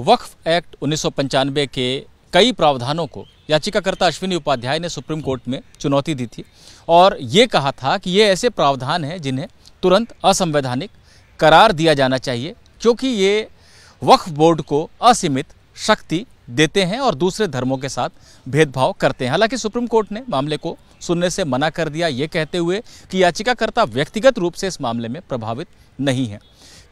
वक्फ act उन्नीस के कई प्रावधानों को याचिकाकर्ता अश्विनी उपाध्याय ने सुप्रीम कोर्ट में चुनौती दी थी और ये कहा था कि ये ऐसे प्रावधान हैं जिन्हें तुरंत असंवैधानिक करार दिया जाना चाहिए क्योंकि ये वक्फ बोर्ड को असीमित शक्ति देते हैं और दूसरे धर्मों के साथ भेदभाव करते हैं हालांकि सुप्रीम कोर्ट ने मामले को सुनने से मना कर दिया ये कहते हुए कि याचिकाकर्ता व्यक्तिगत रूप से इस मामले में प्रभावित नहीं है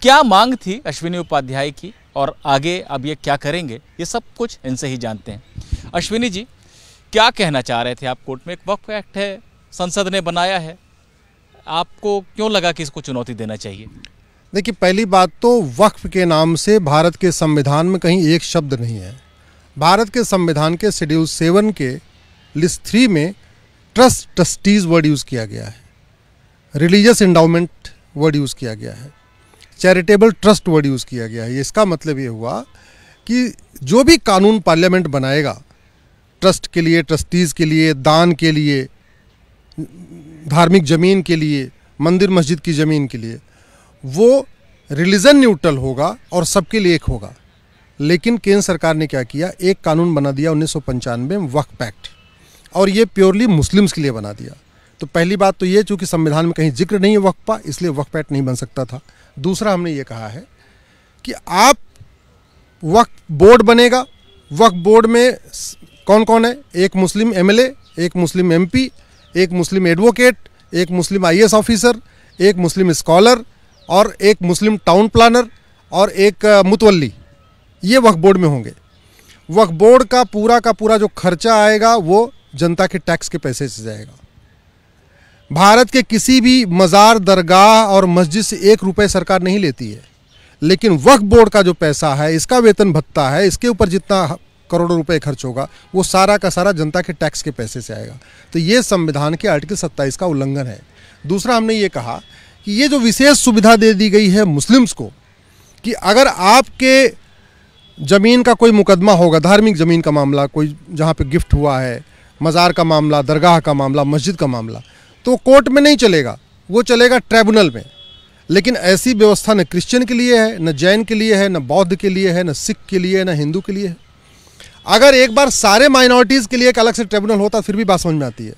क्या मांग थी अश्विनी उपाध्याय की और आगे अब ये क्या करेंगे ये सब कुछ इनसे ही जानते हैं अश्विनी जी क्या कहना चाह रहे थे आप कोर्ट में एक वक्फ एक्ट है संसद ने बनाया है आपको क्यों लगा कि इसको चुनौती देना चाहिए देखिए पहली बात तो वक्फ के नाम से भारत के संविधान में कहीं एक शब्द नहीं है भारत के संविधान के शेड्यूल सेवन के लिस्ट थ्री में ट्रस्ट ट्रस्टीज़ वर्ड यूज़ किया गया है रिलीजियस इंडाउमेंट वर्ड यूज़ किया गया है चैरिटेबल ट्रस्ट वर्ड यूज़ किया गया है इसका मतलब ये हुआ कि जो भी कानून पार्लियामेंट बनाएगा ट्रस्ट के लिए ट्रस्टीज़ के लिए दान के लिए धार्मिक ज़मीन के लिए मंदिर मस्जिद की ज़मीन के लिए वो रिलीजन न्यूट्रल होगा और सबके लिए एक होगा लेकिन केंद्र सरकार ने क्या किया एक कानून बना दिया उन्नीस सौ पंचानवे में वक्फ पैक्ट और ये प्योरली मुस्लिम्स के लिए बना दिया तो पहली बात तो ये चूँकि संविधान में कहीं जिक्र नहीं है वक्फ इसलिए वक्फ पैक्ट नहीं बन सकता था दूसरा हमने ये कहा है कि आप वक्त बोर्ड बनेगा वक्त बोर्ड में कौन कौन है एक मुस्लिम एमएलए, एक मुस्लिम एमपी, एक मुस्लिम एडवोकेट एक मुस्लिम आईएएस ऑफिसर एक मुस्लिम स्कॉलर और एक मुस्लिम टाउन प्लानर और एक मुतवली ये वक्फ बोर्ड में होंगे वक्फ बोर्ड का पूरा का पूरा जो खर्चा आएगा वो जनता के टैक्स के पैसे से जाएगा भारत के किसी भी मज़ार दरगाह और मस्जिद से एक रुपये सरकार नहीं लेती है लेकिन वक्फ बोर्ड का जो पैसा है इसका वेतन भत्ता है इसके ऊपर जितना करोड़ों रुपए खर्च होगा वो सारा का सारा जनता के टैक्स के पैसे से आएगा तो ये संविधान के आर्टिकल सत्ताईस का उल्लंघन है दूसरा हमने ये कहा कि ये जो विशेष सुविधा दे दी गई है मुस्लिम्स को कि अगर आपके ज़मीन का कोई मुकदमा होगा धार्मिक ज़मीन का मामला कोई जहाँ पर गिफ्ट हुआ है मज़ार का मामला दरगाह का मामला मस्जिद का मामला तो कोर्ट में नहीं चलेगा वो चलेगा ट्राइब्यूनल में लेकिन ऐसी व्यवस्था न क्रिश्चियन के लिए है न जैन के लिए है न बौद्ध के लिए है न सिख के लिए है न हिंदू के लिए है अगर एक बार सारे माइनॉरिटीज़ के लिए एक अलग से ट्रिब्यूनल होता फिर भी बात समझ में आती है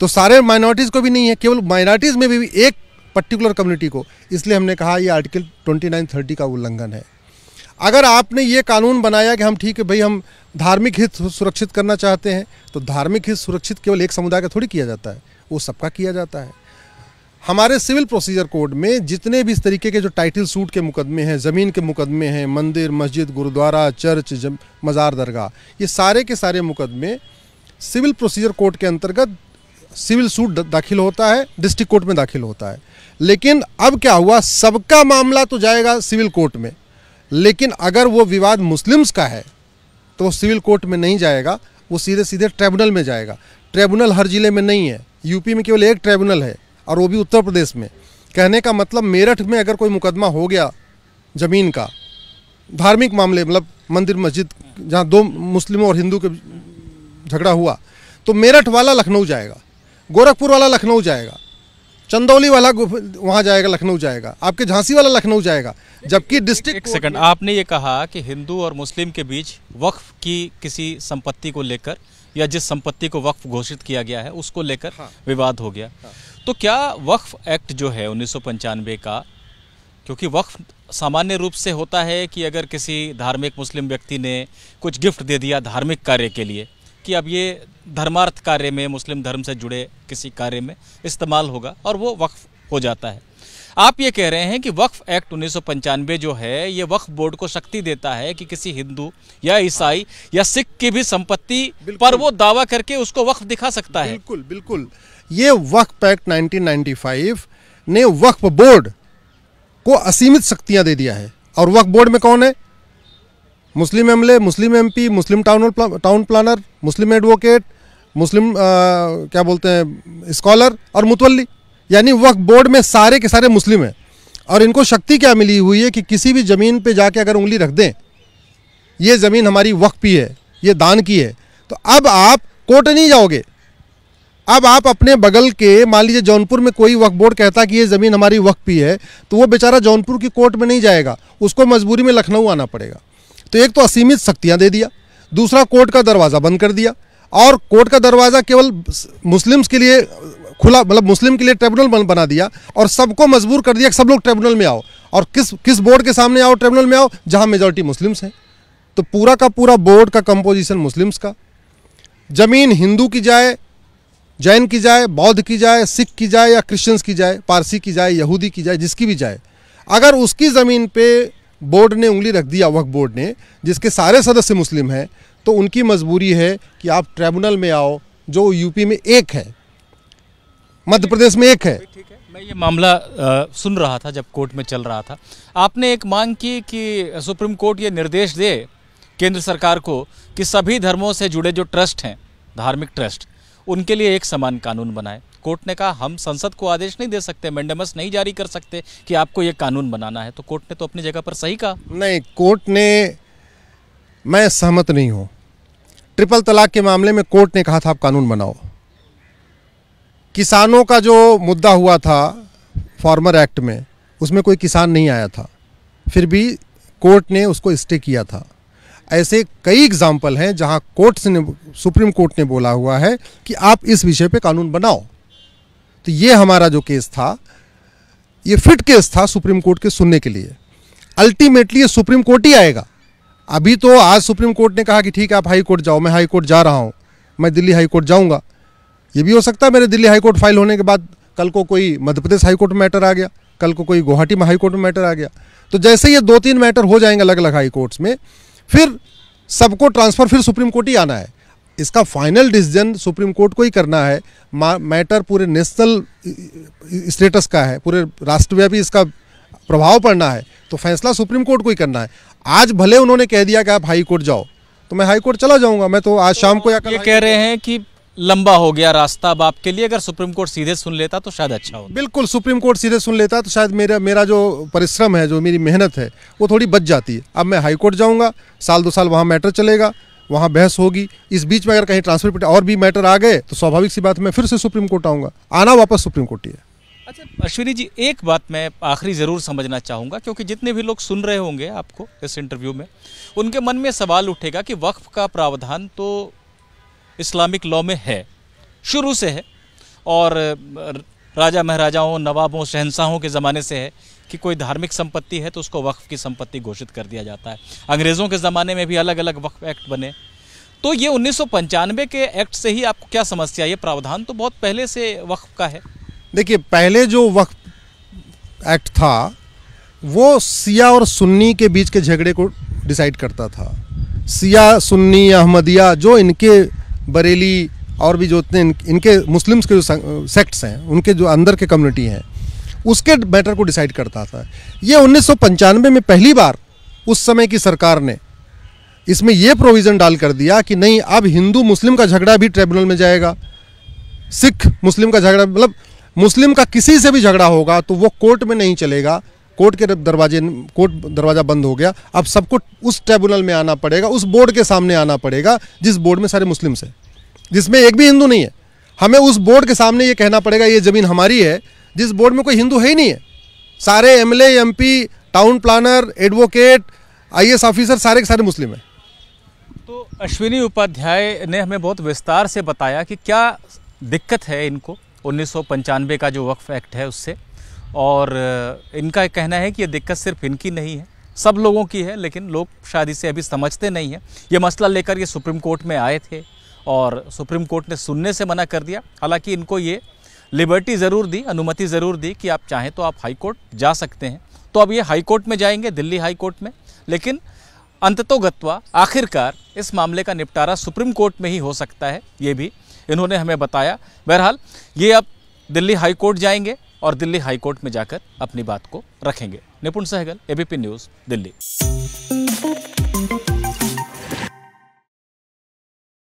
तो सारे माइनॉरिटीज़ को भी नहीं है केवल माइनॉरिटीज़ में भी एक पर्टिकुलर कम्युनिटी को इसलिए हमने कहा ये आर्टिकल ट्वेंटी नाइन थर्टी का उल्लंघन है अगर आपने ये कानून बनाया कि हम ठीक है भाई हम धार्मिक हित सुरक्षित करना चाहते हैं तो धार्मिक हित सुरक्षित केवल एक समुदाय का थोड़ी किया जाता है वो सबका किया जाता है हमारे सिविल प्रोसीजर कोड में जितने भी इस तरीके के जो टाइटल सूट के मुकदमे हैं ज़मीन के मुकदमे हैं मंदिर मस्जिद गुरुद्वारा चर्च मज़ार दरगाह ये सारे के सारे मुकदमे सिविल प्रोसीजर कोड के अंतर्गत सिविल सूट दाखिल होता है डिस्ट्रिक्ट कोर्ट में दाखिल होता है लेकिन अब क्या हुआ सबका मामला तो जाएगा सिविल कोर्ट में लेकिन अगर वो विवाद मुस्लिम्स का है तो वो सिविल कोर्ट में नहीं जाएगा वो सीधे सीधे ट्राइब्यूनल में जाएगा ट्रिब्यूनल हर ज़िले में नहीं है यूपी में केवल एक ट्रिब्यूनल है और वो भी उत्तर प्रदेश में कहने का मतलब मेरठ में अगर कोई मुकदमा हो गया ज़मीन का धार्मिक मामले मतलब मंदिर मस्जिद जहाँ दो मुस्लिमों और हिंदू के झगड़ा हुआ तो मेरठ वाला लखनऊ जाएगा गोरखपुर वाला लखनऊ जाएगा चंदौली वाला वहाँ जाएगा लखनऊ जाएगा आपके झांसी वाला लखनऊ जाएगा जबकि डिस्ट्रिक्ट सेकंड आपने ये कहा कि हिंदू और मुस्लिम के बीच वक्फ की किसी संपत्ति को लेकर या जिस संपत्ति को वक्फ घोषित किया गया है उसको लेकर हाँ। विवाद हो गया हाँ। तो क्या वक्फ एक्ट जो है उन्नीस का क्योंकि वक्फ सामान्य रूप से होता है कि अगर किसी धार्मिक मुस्लिम व्यक्ति ने कुछ गिफ्ट दे दिया धार्मिक कार्य के लिए कि अब ये धर्मार्थ कार्य में मुस्लिम धर्म से जुड़े किसी कार्य में इस्तेमाल होगा और वो वक्फ हो जाता है आप ये कह रहे हैं कि वक्फ एक्ट उन्नीस जो है ये वक्फ बोर्ड को शक्ति देता है कि किसी हिंदू या ईसाई या सिख की भी संपत्ति पर वो दावा करके उसको वक्फ दिखा सकता है बिल्कुल बिल्कुल ये वक्फ एक्ट 1995 ने वक्फ बोर्ड को असीमित शक्तियां दे दिया है और वक्फ बोर्ड में कौन है मुस्लिम एम मुस्लिम एम मुस्लिम टाउन टाउन प्लानर मुस्लिम एडवोकेट मुस्लिम आ, क्या बोलते हैं स्कॉलर और मुतवली यानी वक्फ बोर्ड में सारे के सारे मुस्लिम हैं और इनको शक्ति क्या मिली हुई है कि किसी भी ज़मीन पे जाके अगर उंगली रख दें ये ज़मीन हमारी वक्फ की है ये दान की है तो अब आप कोर्ट नहीं जाओगे अब आप अपने बगल के मान लीजिए जौनपुर में कोई वक्फ बोर्ड कहता कि ये ज़मीन हमारी वक्फ की है तो वो बेचारा जौनपुर की कोर्ट में नहीं जाएगा उसको मजबूरी में लखनऊ आना पड़ेगा तो एक तो असीमित शक्तियाँ दे दिया दूसरा कोर्ट का दरवाज़ा बंद कर दिया और कोर्ट का दरवाज़ा केवल मुस्लिम्स के लिए खुला मतलब मुस्लिम के लिए ट्रिब्यूनल बना दिया और सबको मजबूर कर दिया कि सब लोग ट्रिब्यूनल में आओ और किस किस बोर्ड के सामने आओ ट्रिब्यूनल में आओ जहाँ मेजोरिटी मुस्लिम्स हैं तो पूरा का पूरा बोर्ड का कंपोजिशन मुस्लिम्स का ज़मीन हिंदू की जाए जैन की जाए बौद्ध की जाए सिख की जाए या क्रिश्चियंस की जाए पारसी की जाए यहूदी की जाए जिसकी भी जाए अगर उसकी ज़मीन पे बोर्ड ने उंगली रख दिया वक्फ बोर्ड ने जिसके सारे सदस्य मुस्लिम हैं तो उनकी मजबूरी है कि आप ट्रिब्यूनल में आओ जो यूपी में एक है मध्य प्रदेश में एक है मैं ये मामला सुन रहा था जब कोर्ट में चल रहा था आपने एक मांग की कि सुप्रीम कोर्ट ये निर्देश दे केंद्र सरकार को कि सभी धर्मों से जुड़े जो ट्रस्ट हैं धार्मिक ट्रस्ट उनके लिए एक समान कानून बनाए कोर्ट ने कहा हम संसद को आदेश नहीं दे सकते मैंडमस नहीं जारी कर सकते कि आपको ये कानून बनाना है तो कोर्ट ने तो अपनी जगह पर सही कहा नहीं कोर्ट ने मैं सहमत नहीं हूँ ट्रिपल तलाक के मामले में कोर्ट ने कहा था आप कानून बनाओ किसानों का जो मुद्दा हुआ था फार्मर एक्ट में उसमें कोई किसान नहीं आया था फिर भी कोर्ट ने उसको स्टे किया था ऐसे कई एग्जाम्पल हैं जहां कोर्ट ने सुप्रीम कोर्ट ने बोला हुआ है कि आप इस विषय पे कानून बनाओ तो ये हमारा जो केस था ये फिट केस था सुप्रीम कोर्ट के सुनने के लिए अल्टीमेटली ये सुप्रीम कोर्ट ही आएगा अभी तो आज सुप्रीम कोर्ट ने कहा कि ठीक है आप हाई कोर्ट जाओ मैं हाई कोर्ट जा रहा हूँ मैं दिल्ली हाई कोर्ट जाऊँगा ये भी हो सकता है मेरे दिल्ली हाईकोर्ट फाइल होने के बाद कल को कोई मध्य प्रदेश हाईकोर्ट में मैटर आ गया कल को कोई गुवाहाटी में हाईकोर्ट में मैटर आ गया तो जैसे ये दो तीन मैटर हो जाएंगे अलग अलग हाईकोर्ट्स में फिर सबको ट्रांसफ़र फिर सुप्रीम कोर्ट ही आना है इसका फाइनल डिसीजन सुप्रीम कोर्ट को ही करना है मैटर पूरे नेशनल स्टेटस का है पूरे राष्ट्रव्यापी इसका प्रभाव पड़ना है तो फैसला सुप्रीम कोर्ट को ही करना है आज भले उन्होंने कह दिया कि आप हाई कोर्ट जाओ तो मैं हाई कोर्ट चला जाऊंगा मैं तो आज तो शाम को या ये कह रहे हैं कि लंबा हो गया रास्ता अब आपके लिए अगर सुप्रीम कोर्ट सीधे सुन लेता तो शायद अच्छा हो बिल्कुल सुप्रीम कोर्ट सीधे सुन लेता तो शायद मेरा मेरा जो परिश्रम है जो मेरी मेहनत है वो थोड़ी बच जाती है अब मैं हाई कोर्ट जाऊंगा साल दो साल वहाँ मैटर चलेगा वहाँ बहस होगी इस बीच में अगर कहीं ट्रांसफर और भी मैटर आ गए तो स्वाभाविक सी बात मैं फिर से सुप्रीम कोर्ट आऊँगा आना वापस सुप्रीम कोर्ट ही है अच्छा अश्विनी जी एक बात मैं आखिरी ज़रूर समझना चाहूँगा क्योंकि जितने भी लोग सुन रहे होंगे आपको इस इंटरव्यू में उनके मन में सवाल उठेगा कि वक्फ का प्रावधान तो इस्लामिक लॉ में है शुरू से है और राजा महाराजाओं नवाबों शहनशाहों के ज़माने से है कि कोई धार्मिक संपत्ति है तो उसको वक्फ़ की संपत्ति घोषित कर दिया जाता है अंग्रेज़ों के ज़माने में भी अलग अलग वक्फ एक्ट बने तो ये उन्नीस के एक्ट से ही आपको क्या समस्या ये प्रावधान तो बहुत पहले से वक्फ का है देखिए पहले जो वक्फ एक्ट था वो सिया और सुन्नी के बीच के झगड़े को डिसाइड करता था सिया सुन्नी अहमदिया जो इनके बरेली और भी जो इतने इन, इनके मुस्लिम्स के जो सेक्ट्स हैं उनके जो अंदर के कम्युनिटी हैं उसके मैटर को डिसाइड करता था ये उन्नीस में पहली बार उस समय की सरकार ने इसमें यह प्रोविज़न डाल कर दिया कि नहीं अब हिंदू मुस्लिम का झगड़ा भी ट्रिब्यूनल में जाएगा सिख मुस्लिम का झगड़ा मतलब मुस्लिम का किसी से भी झगड़ा होगा तो वो कोर्ट में नहीं चलेगा कोर्ट के दरवाजे कोर्ट दरवाज़ा बंद हो गया अब सबको उस ट्रिब्यूनल में आना पड़ेगा उस बोर्ड के सामने आना पड़ेगा जिस बोर्ड में सारे मुस्लिम्स हैं जिसमें एक भी हिंदू नहीं है हमें उस बोर्ड के सामने ये कहना पड़ेगा ये ज़मीन हमारी है जिस बोर्ड में कोई हिंदू है ही नहीं है सारे M L town planner advocate I officer सारे के सारे मुस्लिम हैं तो अश्विनी उपाध्याय ने हमें बहुत विस्तार से बताया कि क्या दिक्कत है इनको उन्नीस का जो वक्फ एक्ट है उससे और इनका कहना है कि ये दिक्कत सिर्फ इनकी नहीं है सब लोगों की है लेकिन लोग शायद इसे अभी समझते नहीं हैं ये मसला लेकर ये सुप्रीम कोर्ट में आए थे और सुप्रीम कोर्ट ने सुनने से मना कर दिया हालांकि इनको ये लिबर्टी ज़रूर दी अनुमति ज़रूर दी कि आप चाहें तो आप हाई कोर्ट जा सकते हैं तो अब ये हाई कोर्ट में जाएंगे दिल्ली हाई कोर्ट में लेकिन अंततोगत्वा आखिरकार इस मामले का निपटारा सुप्रीम कोर्ट में ही हो सकता है ये भी इन्होंने हमें बताया बहरहाल ये अब दिल्ली हाई कोर्ट जाएंगे और दिल्ली हाई कोर्ट में जाकर अपनी बात को रखेंगे निपुण सहगल एबीपी न्यूज़ दिल्ली